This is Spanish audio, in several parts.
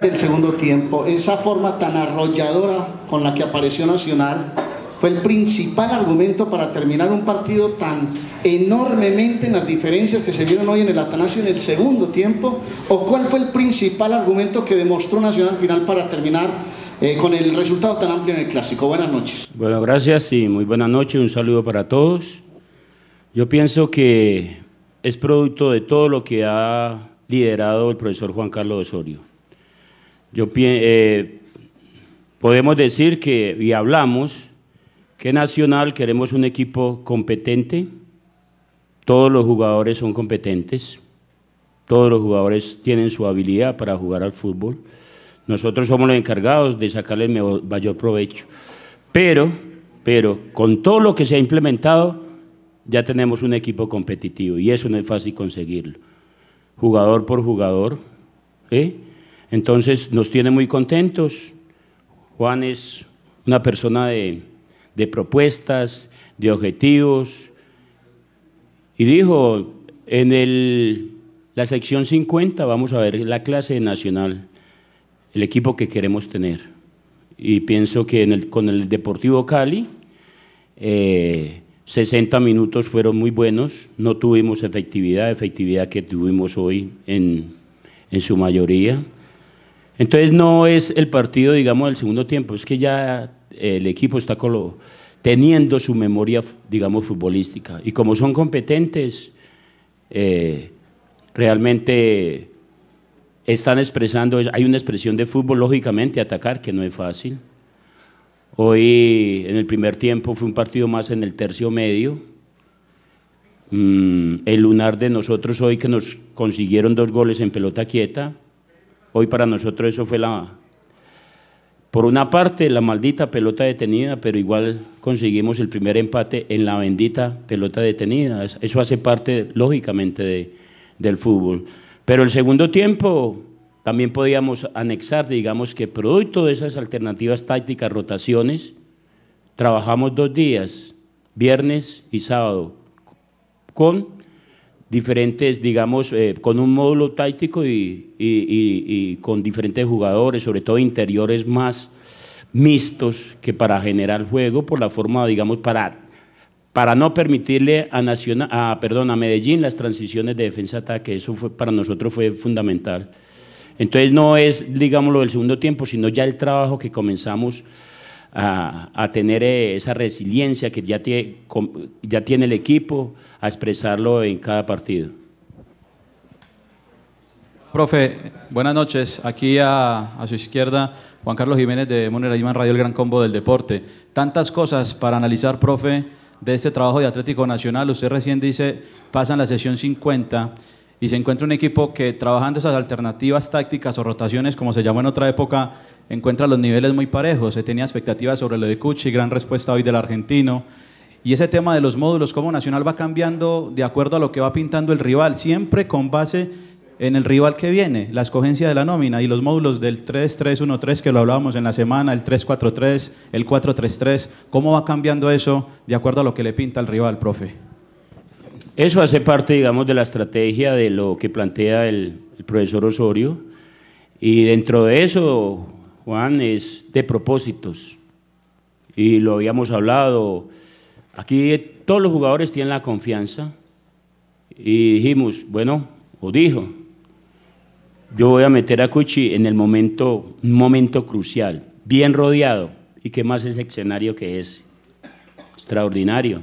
del segundo tiempo, esa forma tan arrolladora con la que apareció Nacional fue el principal argumento para terminar un partido tan enormemente en las diferencias que se vieron hoy en el Atanasio en el segundo tiempo? ¿O cuál fue el principal argumento que demostró Nacional al final para terminar eh, con el resultado tan amplio en el Clásico? Buenas noches. Bueno, gracias y muy buenas noches. Un saludo para todos. Yo pienso que es producto de todo lo que ha liderado el profesor Juan Carlos Osorio eh, podemos decir que, y hablamos, que Nacional queremos un equipo competente, todos los jugadores son competentes, todos los jugadores tienen su habilidad para jugar al fútbol, nosotros somos los encargados de sacarle el mayor provecho, pero, pero con todo lo que se ha implementado ya tenemos un equipo competitivo y eso no es fácil conseguirlo, jugador por jugador, ¿eh? Entonces nos tiene muy contentos. Juan es una persona de, propuestas, de objetivos. Y dijo, en la sección 50 vamos a ver la clase nacional, el equipo que queremos tener. Y pienso que con el Deportivo Cali, 60 eh, minutos fueron muy buenos, no tuvimos efectividad, efectividad que tuvimos hoy en su mayoría. Entonces no es el partido, digamos, del segundo tiempo, es que ya eh, el equipo está teniendo su memoria, digamos, futbolística. Y como son competentes, eh, realmente están expresando, hay una expresión de fútbol, lógicamente, atacar, que no es fácil. Hoy en el primer tiempo fue un partido más en el tercio medio. Mm, el lunar de nosotros hoy que nos consiguieron dos goles en pelota quieta Hoy para nosotros eso fue la, por una parte, la maldita pelota detenida, pero igual conseguimos el primer empate en la bendita pelota detenida. Eso hace parte, lógicamente, del fútbol. Pero el segundo tiempo también podíamos anexar, digamos que producto de esas alternativas tácticas, rotaciones, trabajamos dos días, viernes y sábado, con diferentes, digamos, eh, con un módulo táctico y, con diferentes jugadores, sobre todo interiores más mixtos que para generar juego por la forma, digamos, para, para no permitirle a, a, perdón, a Medellín las transiciones de defensa-ataque. Eso fue, para nosotros fue fundamental. Entonces no es, digamos, lo del segundo tiempo, sino ya el trabajo que comenzamos a, tener eh, esa resiliencia que ya tiene, ya tiene el equipo, a expresarlo en cada partido. Profe, buenas noches. Aquí a, a su izquierda, Juan Carlos Jiménez de Monera Iman Radio, el gran combo del deporte. Tantas cosas para analizar, profe, de este trabajo de Atlético Nacional. Usted recién dice, pasan la sesión 50 y se encuentra un equipo que trabajando esas alternativas tácticas o rotaciones, como se llamó en otra época, encuentra los niveles muy parejos. Se tenía expectativas sobre lo de Cuchi, gran respuesta hoy del argentino. Y ese tema de los módulos, cómo Nacional va cambiando de acuerdo a lo que va pintando el rival, siempre con base en el rival que viene, la escogencia de la nómina y los módulos del 3-3-1-3 que lo hablábamos en la semana, el 3-4-3, el 4-3-3, cómo va cambiando eso de acuerdo a lo que le pinta el rival, profe. Eso hace parte, digamos, de la estrategia de lo que plantea el, profesor Osorio. Y dentro de eso, Juan, es de propósitos. Y lo habíamos hablado. Aquí todos los jugadores tienen la confianza. Y dijimos, bueno, o dijo, yo voy a meter a Cuchi en el momento, un momento crucial, bien rodeado. ¿Y qué más es escenario que es? Extraordinario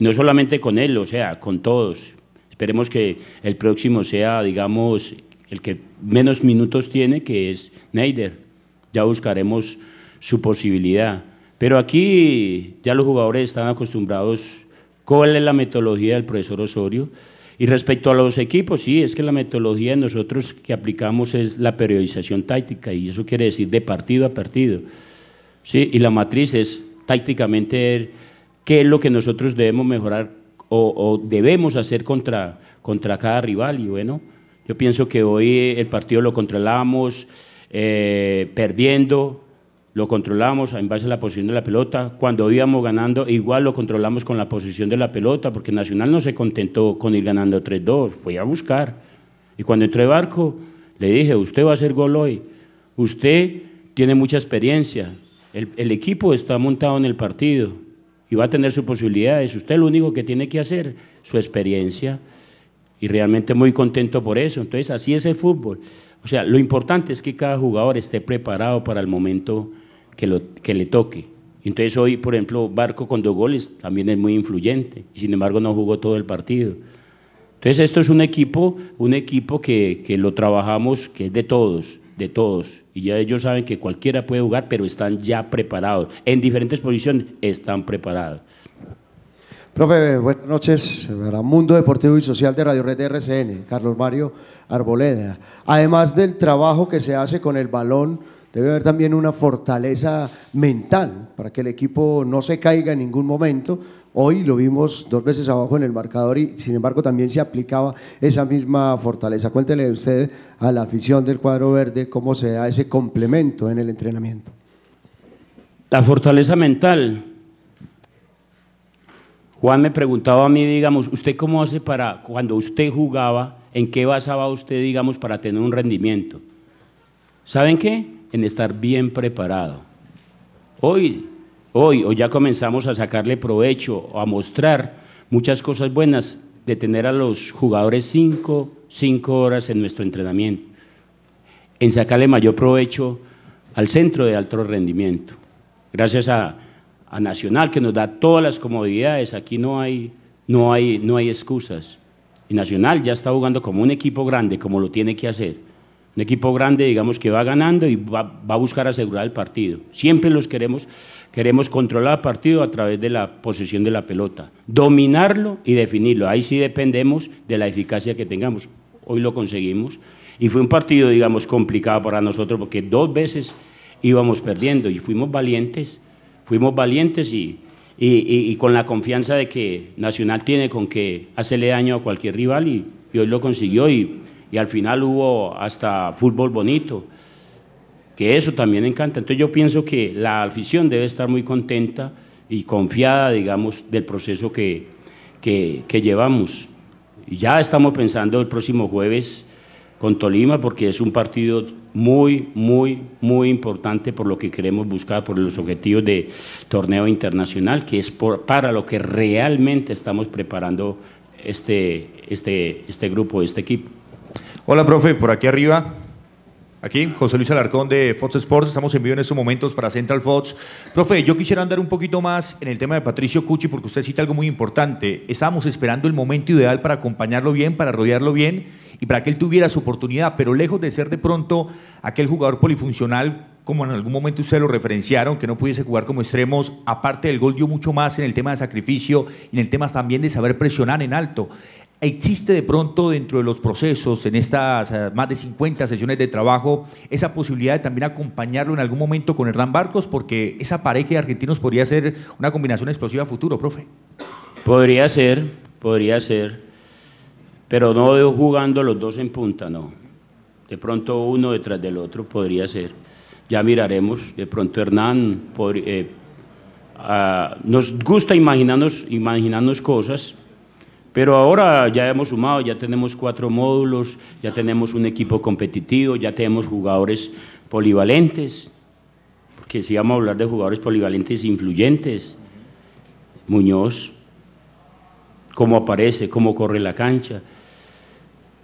no solamente con él, o sea, con todos. Esperemos que el próximo sea, digamos, el que menos minutos tiene, que es Neider. Ya buscaremos su posibilidad. Pero aquí ya los jugadores están acostumbrados cuál es la metodología del profesor Osorio. Y respecto a los equipos, sí, es que la metodología nosotros que aplicamos es la periodización táctica y eso quiere decir de partido a partido. Sí, y la matriz es tácticamente qué es lo que nosotros debemos mejorar o, debemos hacer contra, contra cada rival. Y bueno, yo pienso que hoy el partido lo controlamos eh, perdiendo, lo controlamos en base a la posición de la pelota. Cuando íbamos ganando, igual lo controlamos con la posición de la pelota, porque Nacional no se contentó con ir ganando 3-2, fue a buscar. Y cuando entré Barco, le dije, usted va a hacer gol hoy, usted tiene mucha experiencia, el equipo está montado en el partido, y va a tener sus posibilidades. Usted lo único que tiene que hacer, su experiencia. Y realmente muy contento por eso. Entonces, así es el fútbol. O sea, lo importante es que cada jugador esté preparado para el momento que, lo, que le toque. Entonces hoy, por ejemplo, Barco con dos goles también es muy influyente, y sin embargo no jugó todo el partido. Entonces esto es un equipo, un equipo que, que lo trabajamos, que es de todos de todos. Y ya ellos saben que cualquiera puede jugar, pero están ya preparados. En diferentes posiciones están preparados. Profe, buenas noches para Mundo Deportivo y Social de Radio Red de RCN, Carlos Mario Arboleda. Además del trabajo que se hace con el balón, debe haber también una fortaleza mental para que el equipo no se caiga en ningún momento, Hoy lo vimos dos veces abajo en el marcador y sin embargo también se aplicaba esa misma fortaleza. Cuéntele usted a la afición del cuadro verde cómo se da ese complemento en el entrenamiento. La fortaleza mental. Juan me preguntaba a mí, digamos, ¿usted cómo hace para, cuando usted jugaba, en qué basaba usted, digamos, para tener un rendimiento? ¿Saben qué? En estar bien preparado. Hoy hoy ya comenzamos a sacarle provecho o a mostrar muchas cosas buenas de tener a los jugadores cinco, horas en nuestro entrenamiento, en sacarle mayor provecho al centro de alto rendimiento. Gracias a, Nacional que nos da todas las comodidades, aquí no hay, no hay, no hay excusas. Y Nacional ya está jugando como un equipo grande, como lo tiene que hacer. Un equipo grande, digamos, que va ganando y va, va a buscar asegurar el partido. Siempre los queremos Queremos controlar el partido a través de la posesión de la pelota, dominarlo y definirlo. Ahí sí dependemos de la eficacia que tengamos. Hoy lo conseguimos. Y fue un partido, digamos, complicado para nosotros porque dos veces íbamos perdiendo y fuimos valientes. Fuimos valientes y, con la confianza de que Nacional tiene con que hacerle daño a cualquier rival y, hoy lo consiguió y al final hubo hasta fútbol bonito que eso también encanta. Entonces yo pienso que la afición debe estar muy contenta y confiada, digamos, del proceso que, que, que llevamos. Ya estamos pensando el próximo jueves con Tolima porque es un partido muy, muy, muy importante por lo que queremos buscar, por los objetivos de torneo internacional, que es por, para lo que realmente estamos preparando este, este, este grupo, este equipo. Hola, profe, por aquí arriba. Aquí, José Luis Alarcón de Fox Sports, estamos en vivo en estos momentos para Central Fox. Profe, yo quisiera andar un poquito más en el tema de Patricio Cuchi, porque usted cita algo muy importante. Estábamos esperando el momento ideal para acompañarlo bien, para rodearlo bien y para que él tuviera su oportunidad, pero lejos de ser de pronto aquel jugador polifuncional, como en algún momento usted lo referenciaron, que no pudiese jugar como extremos, aparte del gol dio mucho más en el tema de sacrificio, y en el tema también de saber presionar en alto existe de pronto dentro de los procesos, en estas eh, más de 50 sesiones de trabajo, esa posibilidad de también acompañarlo en algún momento con Hernán Barcos, porque esa pareja de argentinos podría ser una combinación explosiva futuro, profe. Podría ser, podría ser, pero no jugando los dos en punta, no. De pronto uno detrás del otro podría ser. Ya miraremos, de pronto Hernán eh, ah, nos gusta imaginarnos, imaginarnos cosas pero ahora ya hemos sumado, ya tenemos cuatro módulos, ya tenemos un equipo competitivo, ya tenemos jugadores polivalentes, porque si vamos a hablar de jugadores polivalentes influyentes, Muñoz, cómo aparece, cómo corre la cancha.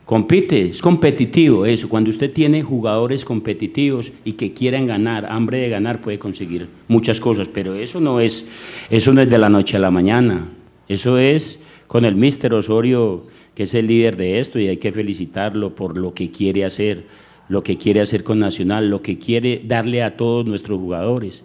Compite, es competitivo eso. Cuando usted tiene jugadores competitivos y que quieren ganar, hambre de ganar, puede conseguir muchas cosas, pero eso no es, eso no es de la noche a la mañana. Eso es con el míster Osorio, que es el líder de esto, y hay que felicitarlo por lo que quiere hacer, lo que quiere hacer con Nacional, lo que quiere darle a todos nuestros jugadores.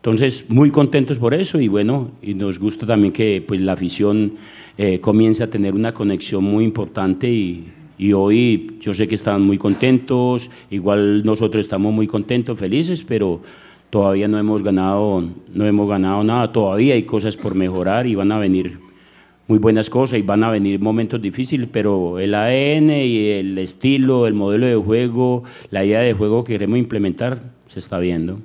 Entonces, muy contentos por eso y bueno, y nos gusta también que pues, la afición eh, comience a tener una conexión muy importante y, hoy yo sé que están muy contentos, igual nosotros estamos muy contentos, felices, pero todavía no hemos ganado, no hemos ganado nada, todavía hay cosas por mejorar y van a venir muy buenas cosas y van a venir momentos difíciles, pero el ADN y el estilo, el modelo de juego, la idea de juego que queremos implementar se está viendo.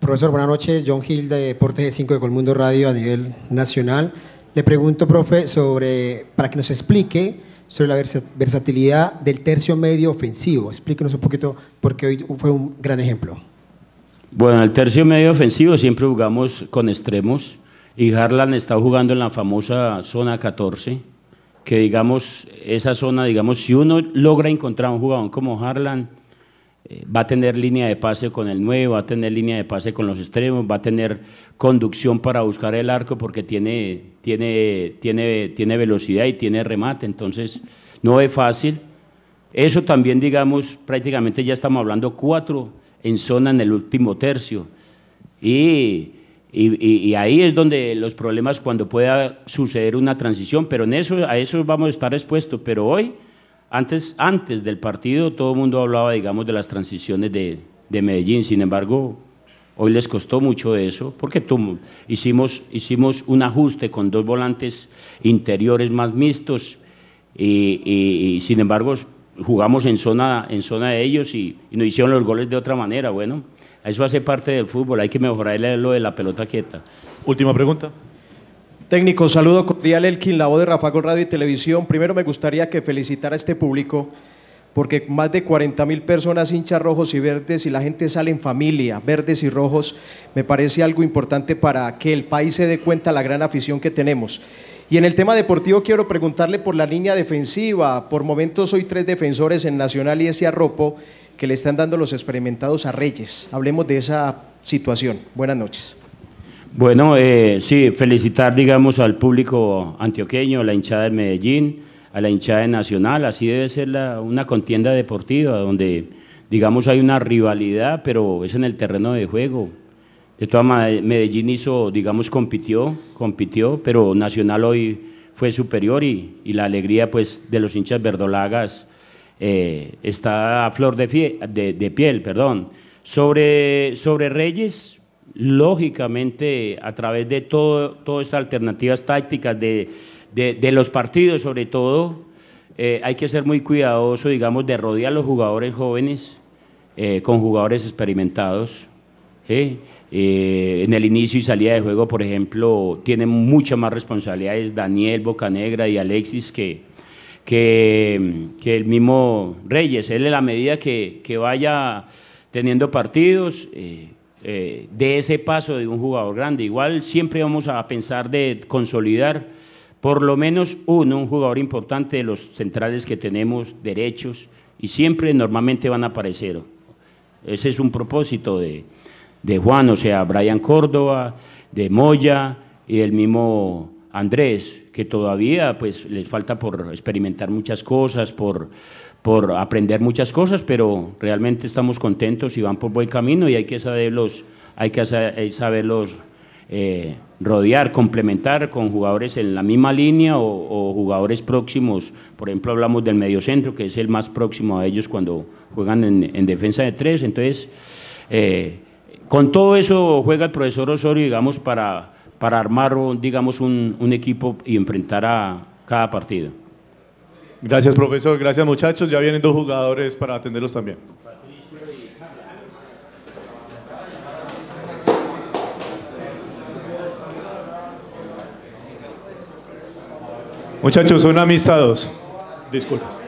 Profesor, buenas noches. John Hill de Deportes 5 de Colmundo Radio a nivel nacional. Le pregunto, profe, sobre, para que nos explique sobre la versatilidad del tercio medio ofensivo. Explíquenos un poquito, porque hoy fue un gran ejemplo. Bueno, el tercio medio ofensivo siempre jugamos con extremos y Harlan está jugando en la famosa zona 14, que digamos, esa zona, digamos, si uno logra encontrar un jugador como Harlan, eh, va a tener línea de pase con el 9, va a tener línea de pase con los extremos, va a tener conducción para buscar el arco porque tiene, tiene, tiene, tiene velocidad y tiene remate, entonces no es fácil. Eso también, digamos, prácticamente ya estamos hablando cuatro en zona en el último tercio. Y y, ahí es donde los problemas cuando pueda suceder una transición, pero en eso, a eso vamos a estar expuestos. Pero hoy, antes, antes del partido, todo el mundo hablaba, digamos, de las transiciones de, Medellín. Sin embargo, hoy les costó mucho eso, porque tú, hicimos, hicimos un ajuste con dos volantes interiores más mixtos y, sin embargo jugamos en zona, en zona de ellos y, y nos hicieron los goles de otra manera. Bueno, eso hace parte del fútbol, hay que mejorar lo de la pelota quieta. Última pregunta. Técnico, saludo cordial Elkin, la voz de Rafa Gol Radio y Televisión. Primero me gustaría que felicitar a este público porque más de 40 mil personas hinchas rojos y verdes y la gente sale en familia, verdes y rojos, me parece algo importante para que el país se dé cuenta la gran afición que tenemos. Y en el tema deportivo quiero preguntarle por la línea defensiva. Por momentos soy tres defensores en Nacional y ese arropo que le están dando los experimentados a Reyes. Hablemos de esa situación. Buenas noches. Bueno, eh, sí, felicitar, digamos, al público antioqueño, a la hinchada de Medellín, a la hinchada Nacional. Así debe ser una contienda deportiva donde, digamos, hay una rivalidad, pero es en el terreno de juego. De todas maneras, Medellín hizo, digamos, compitió, compitió, pero Nacional hoy fue superior y, y la alegría, pues, de los hinchas verdolagas eh, está a flor de, de, piel. Perdón. Sobre, sobre Reyes, lógicamente, a través de todo, todas estas alternativas tácticas de, los partidos, sobre todo, eh, hay que ser muy cuidadoso, digamos, de rodear a los jugadores jóvenes eh, con jugadores experimentados. en el inicio y salida de juego, por ejemplo, tienen muchas más responsabilidades Daniel, Bocanegra y Alexis que, que, el mismo Reyes. Él en la medida que, vaya teniendo partidos, eh, eh de ese paso de un jugador grande. Igual siempre vamos a pensar de consolidar por lo menos uno, un jugador importante de los centrales que tenemos, derechos, y siempre normalmente van a aparecer. Ese es un propósito de, de Juan, o sea, Brian Córdoba, de Moya y el mismo Andrés que todavía pues, les falta por experimentar muchas cosas, por, por aprender muchas cosas, pero realmente estamos contentos y van por buen camino y hay que saberlos, hay que eh, saberlos eh, rodear, complementar con jugadores en la misma línea o, jugadores próximos. Por ejemplo, hablamos del mediocentro, que es el más próximo a ellos cuando juegan en, defensa de tres. Entonces, eh, con todo eso juega el profesor Osorio, digamos, para para armar, digamos, un, equipo y enfrentar a cada partido. Gracias, profesor. Gracias, muchachos. Ya vienen dos jugadores para atenderlos también. Muchachos, son dos. Disculpas.